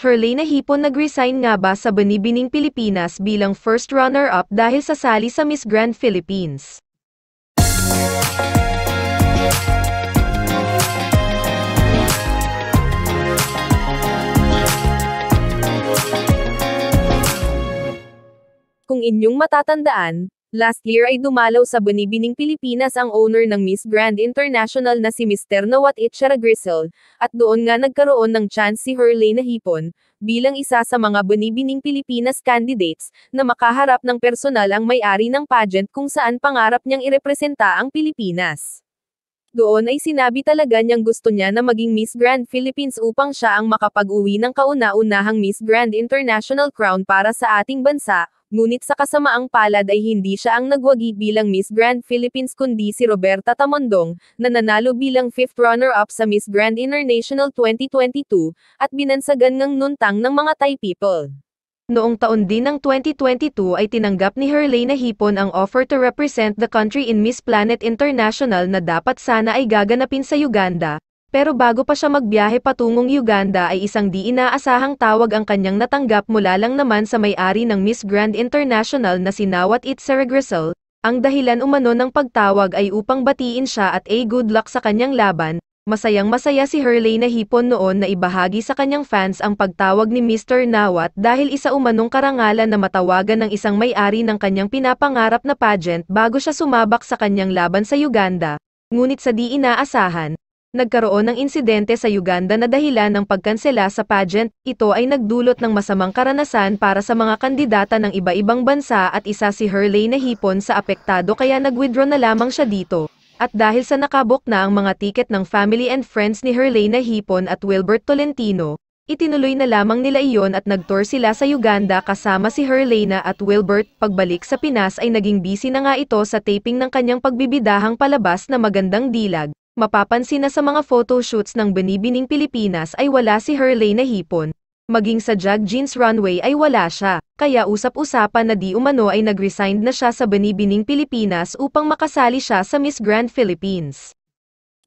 Herlena Hipon nag-resign nga ba sa Binibining Pilipinas bilang first runner-up dahil sa sali sa Miss Grand Philippines? Kung inyong matatandaan, Last year ay dumalaw sa Binibining Pilipinas ang owner ng Miss Grand International na si Mr. Nawat Itchara Grisel, at doon nga nagkaroon ng chance si Hurley na hipon, bilang isa sa mga Binibining Pilipinas candidates, na makaharap ng personal ang may-ari ng pageant kung saan pangarap niyang irepresenta ang Pilipinas. Doon ay sinabi talaga niyang gusto niya na maging Miss Grand Philippines upang siya ang makapag-uwi ng kauna-unahang Miss Grand International Crown para sa ating bansa, Ngunit sa kasamaang palad ay hindi siya ang nagwagi bilang Miss Grand Philippines kundi si Roberta Tamondong, na nanalo bilang fifth runner-up sa Miss Grand International 2022, at binansagan ng nuntang ng mga Thai people. Noong taon din ng 2022 ay tinanggap ni na Hipon ang offer to represent the country in Miss Planet International na dapat sana ay gaganapin sa Uganda, pero bago pa siya magbiyahe patungong Uganda ay isang di inaasahang tawag ang kanyang natanggap mula lang naman sa may-ari ng Miss Grand International na si Nawat Grisel. Ang dahilan umano ng pagtawag ay upang batiin siya at a good luck sa kanyang laban. Masayang masaya si Hurley na hipon noon na ibahagi sa kanyang fans ang pagtawag ni Mr. Nawat dahil isa umanong karangalan na matawagan ng isang may-ari ng kanyang pinapangarap na pageant bago siya sumabak sa kanyang laban sa Uganda. Ngunit sa di inaasahan, nagkaroon ng insidente sa Uganda na dahilan ng pagkansela sa pageant, ito ay nagdulot ng masamang karanasan para sa mga kandidata ng iba-ibang bansa at isa si Hurley na hipon sa apektado kaya nagwithdraw na lamang siya dito. At dahil sa nakabok na ang mga tiket ng family and friends ni Hurley na hipon at Wilbert Tolentino, Itinuloy na lamang nila iyon at nagtour sila sa Uganda kasama si Herlena at Wilbert. Pagbalik sa Pinas ay naging busy na nga ito sa taping ng kanyang pagbibidahang palabas na magandang dilag mapapansin na sa mga photoshoots ng binibining Pilipinas ay wala si Hurley na hipon. Maging sa Jag Jeans Runway ay wala siya, kaya usap-usapan na di umano ay nag-resigned na siya sa binibining Pilipinas upang makasali siya sa Miss Grand Philippines.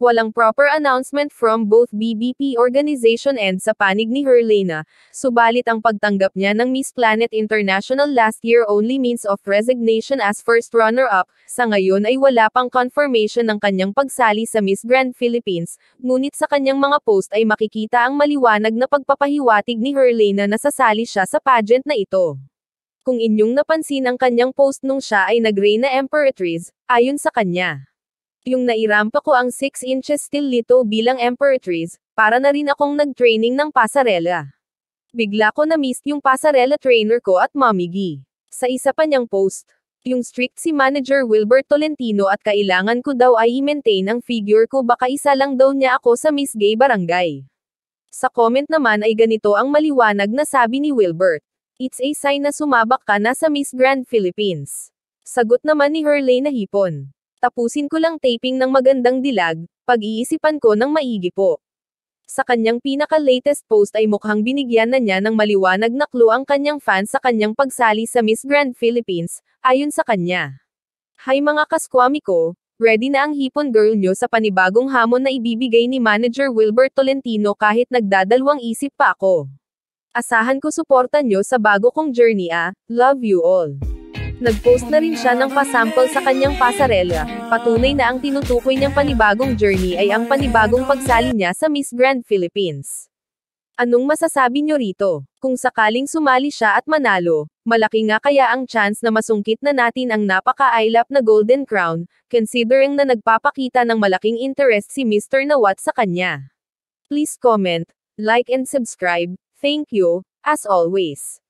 Walang proper announcement from both BBP organization and sa panig ni Herlena, subalit ang pagtanggap niya ng Miss Planet International last year only means of resignation as first runner-up, sa ngayon ay wala pang confirmation ng kanyang pagsali sa Miss Grand Philippines, ngunit sa kanyang mga post ay makikita ang maliwanag na pagpapahiwatig ni Herlena na sasali siya sa pageant na ito. Kung inyong napansin ang kanyang post nung siya ay nag-reign na Emperor ayon sa kanya. Yung nairampa ko ang 6 inches lito bilang Emperatrice, para na rin akong nag-training ng pasarela. Bigla ko na-miss yung pasarela trainer ko at mamigi. Sa isa pa niyang post, yung strict si manager Wilbert Tolentino at kailangan ko daw ay i-maintain ang figure ko baka isa lang daw niya ako sa Miss Gay Barangay. Sa comment naman ay ganito ang maliwanag na sabi ni Wilbert. It's a sign na sumabak ka na sa Miss Grand Philippines. Sagot naman ni Hurley na hipon. Tapusin ko lang taping ng magandang dilag, pag-iisipan ko ng maigi po. Sa kanyang pinaka-latest post ay mukhang binigyan na niya ng maliwanag na clue ang kanyang fans sa kanyang pagsali sa Miss Grand Philippines, ayon sa kanya. Hay mga kaskwami ko, Ready na ang hipon girl nyo sa panibagong hamon na ibibigay ni manager Wilbert Tolentino kahit nagdadalawang isip pa ako. Asahan ko suporta nyo sa bago kong journey ah, love you all. Nag-post na rin siya ng pasample sa kanyang pasarela. Patunay na ang tinutukoy niyang panibagong journey ay ang panibagong pagsali niya sa Miss Grand Philippines. Anong masasabi niyo rito? Kung sakaling sumali siya at manalo, malaki nga kaya ang chance na masungkit na natin ang napaka-ilap na Golden Crown, considering na nagpapakita ng malaking interest si Mr. Nawat sa kanya. Please comment, like and subscribe. Thank you, as always.